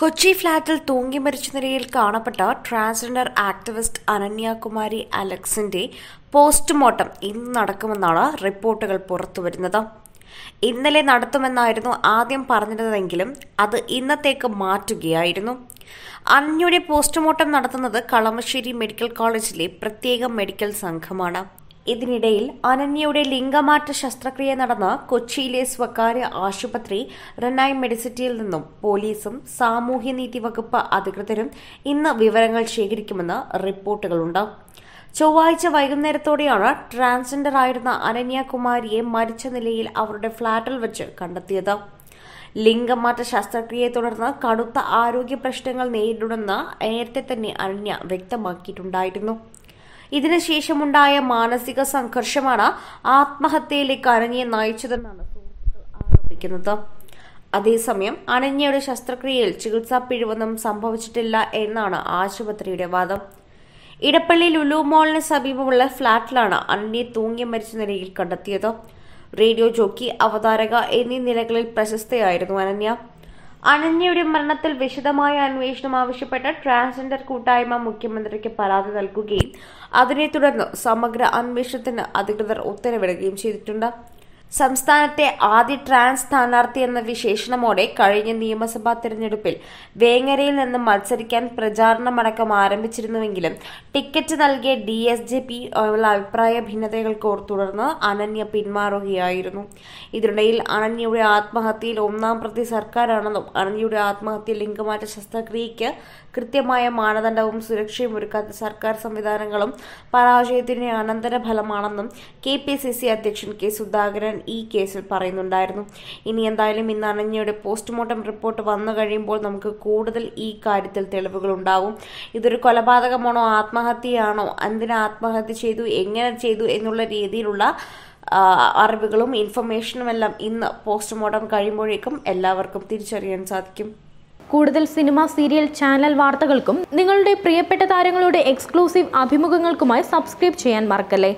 കൊച്ചി ഫ്ളാറ്റിൽ തൂങ്ങി മരിച്ച നിലയിൽ കാണപ്പെട്ട ട്രാൻസ്ജെൻഡർ ആക്ടിവിസ്റ്റ് അനന്യാകുമാരി അലക്സിന്റെ പോസ്റ്റ്മോർട്ടം ഇന്ന് നടക്കുമെന്നാണ് റിപ്പോർട്ടുകൾ പുറത്തുവരുന്നത് ഇന്നലെ നടത്തുമെന്നായിരുന്നു ആദ്യം പറഞ്ഞിരുന്നതെങ്കിലും അത് ഇന്നത്തേക്ക് മാറ്റുകയായിരുന്നു അനന്യയുടെ പോസ്റ്റ്മോർട്ടം നടത്തുന്നത് കളമശ്ശേരി മെഡിക്കൽ കോളേജിലെ പ്രത്യേക മെഡിക്കൽ സംഘമാണ് ഇതിനിടയിൽ അനന്യയുടെ ലിംഗമാറ്റ ശസ്ത്രക്രിയ നടന്ന കൊച്ചിയിലെ സ്വകാര്യ ആശുപത്രി റെനൈ മെഡിസിറ്റിയിൽ നിന്നും പോലീസും സാമൂഹ്യനീതി വകുപ്പ് അധികൃതരും ഇന്ന് വിവരങ്ങൾ ശേഖരിക്കുമെന്ന് റിപ്പോർട്ടുകളുണ്ട് ചൊവ്വാഴ്ച വൈകുന്നേരത്തോടെയാണ് ട്രാൻസ്ജെൻഡർ ആയിരുന്ന അനന്യകുമാരിയെ മരിച്ച നിലയിൽ അവരുടെ ഫ്ളാറ്റിൽ വച്ച് കണ്ടെത്തിയത് ലിംഗമാറ്റ ശസ്ത്രക്രിയയെ തുടർന്ന് കടുത്ത ആരോഗ്യ പ്രശ്നങ്ങൾ നേരിടുമെന്ന് നേരത്തെ തന്നെ അനന്യ വ്യക്തമാക്കിയിട്ടുണ്ടായിരുന്നു ഇതിനുശേഷമുണ്ടായ മാനസിക സംഘർഷമാണ് ആത്മഹത്യയിലേക്ക് അനന്യെ നയിച്ചതെന്നാണ് സുഹൃത്തുക്കൾ ആരോപിക്കുന്നത് അതേസമയം അനന്യയുടെ ശസ്ത്രക്രിയയിൽ ചികിത്സാ പിഴവൊന്നും സംഭവിച്ചിട്ടില്ല എന്നാണ് ആശുപത്രിയുടെ വാദം ഇടപ്പള്ളി ലുലു മോളിന് സമീപമുള്ള ഫ്ളാറ്റിലാണ് അനന്യ തൂങ്ങി മരിച്ച നിലയിൽ കണ്ടെത്തിയത് റേഡിയോ ജോക്കി അവതാരക എന്നീ നിലകളിൽ പ്രശസ്തയായിരുന്നു അനന്യ അനന്യയുടെ മരണത്തിൽ വിശദമായ അന്വേഷണം ആവശ്യപ്പെട്ട് ട്രാൻസ്ജെൻഡർ കൂട്ടായ്മ മുഖ്യമന്ത്രിക്ക് പരാതി നൽകുകയും അതിനെ തുടർന്ന് സമഗ്ര അന്വേഷണത്തിന് അധികൃതർ ഉത്തരവിടുകയും ചെയ്തിട്ടുണ്ട് സംസ്ഥാനത്തെ ആദ്യ ട്രാൻസ് സ്ഥാനാർത്ഥി എന്ന വിശേഷണമോടെ കഴിഞ്ഞ നിയമസഭാ തെരഞ്ഞെടുപ്പിൽ വേങ്ങരയിൽ നിന്ന് മത്സരിക്കാൻ പ്രചാരണമടക്കം ആരംഭിച്ചിരുന്നുവെങ്കിലും ടിക്കറ്റ് നൽകിയ ഡി എസ് ജെ പി ഉള്ള അഭിപ്രായ ഭിന്നതകൾക്കോർ തുടർന്ന് അനന്യ പിന്മാറുകയായിരുന്നു ഇതിനിടയിൽ അനന്യയുടെ ആത്മഹത്യയിൽ ഒന്നാം പ്രതി സർക്കാരാണെന്നും അനന്യയുടെ ആത്മഹത്യ ലിംഗമാറ്റ ശസ്ത്രക്രിയയ്ക്ക് കൃത്യമായ മാനദണ്ഡവും സുരക്ഷയും ഒരുക്കാത്ത സർക്കാർ സംവിധാനങ്ങളും പരാജയത്തിന്റെ ഫലമാണെന്നും കെ പി സി സി അധ്യക്ഷൻ കെ സുധാകരൻ ഈ കേസിൽ പറയുന്നുണ്ടായിരുന്നു ഇനി എന്തായാലും ഇന്ന് അനഞ്ഞയുടെ പോസ്റ്റ്മോർട്ടം റിപ്പോർട്ട് വന്നു കഴിയുമ്പോൾ നമുക്ക് കൂടുതൽ ഈ കാര്യത്തിൽ തെളിവുകൾ ഉണ്ടാവും ഇതൊരു കൊലപാതകമാണോ ആത്മഹത്യയാണോ എന്തിനാ ആത്മഹത്യ ചെയ്തു എങ്ങനെ ചെയ്തു എന്നുള്ള രീതിയിലുള്ള അറിവുകളും ഇൻഫർമേഷനും എല്ലാം ഇന്ന് പോസ്റ്റ്മോർട്ടം കഴിയുമ്പോഴേക്കും എല്ലാവർക്കും തിരിച്ചറിയാൻ സാധിക്കും കൂടുതൽ സിനിമ സീരിയൽ ചാനൽ വാർത്തകൾക്കും നിങ്ങളുടെ പ്രിയപ്പെട്ട താരങ്ങളുടെ എക്സ്ക്ലൂസീവ് അഭിമുഖങ്ങൾക്കുമായി സബ്സ്ക്രൈബ് ചെയ്യാൻ മറക്കല്ലേ